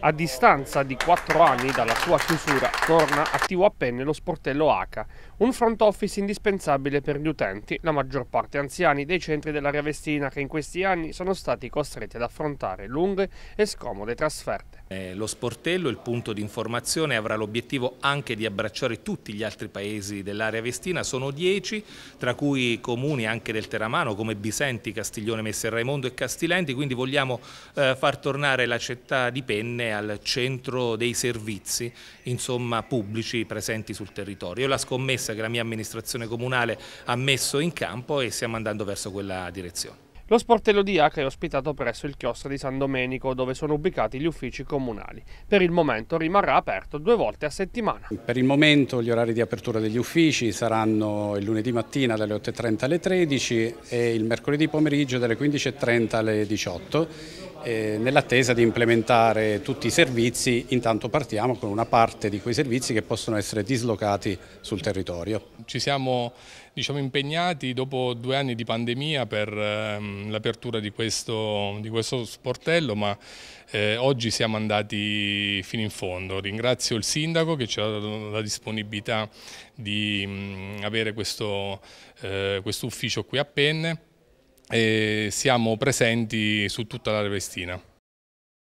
A distanza di 4 anni dalla sua chiusura, torna attivo a penne lo sportello H, un front office indispensabile per gli utenti, la maggior parte anziani dei centri dell'area vestina che in questi anni sono stati costretti ad affrontare lunghe e scomode trasferte. Eh, lo sportello, il punto di informazione, avrà l'obiettivo anche di abbracciare tutti gli altri paesi dell'area vestina, sono 10, tra cui comuni anche del Teramano come Bisenti, Castiglione, Messer Raimondo e Castilenti, quindi vogliamo eh, far tornare la città di Penne venne al centro dei servizi insomma, pubblici presenti sul territorio. È la scommessa che la mia amministrazione comunale ha messo in campo e stiamo andando verso quella direzione. Lo sportello di Acre è ospitato presso il chiostro di San Domenico dove sono ubicati gli uffici comunali. Per il momento rimarrà aperto due volte a settimana. Per il momento gli orari di apertura degli uffici saranno il lunedì mattina dalle 8.30 alle 13 e il mercoledì pomeriggio dalle 15.30 alle 18 eh, nell'attesa di implementare tutti i servizi, intanto partiamo con una parte di quei servizi che possono essere dislocati sul territorio. Ci siamo diciamo, impegnati dopo due anni di pandemia per ehm, l'apertura di, di questo, sportello, ma eh, oggi siamo andati fino in fondo. Ringrazio il sindaco che ci ha dato la disponibilità di mh, mm, avere questo eh, quest ufficio qui a Penne e siamo presenti su tutta la Revestina.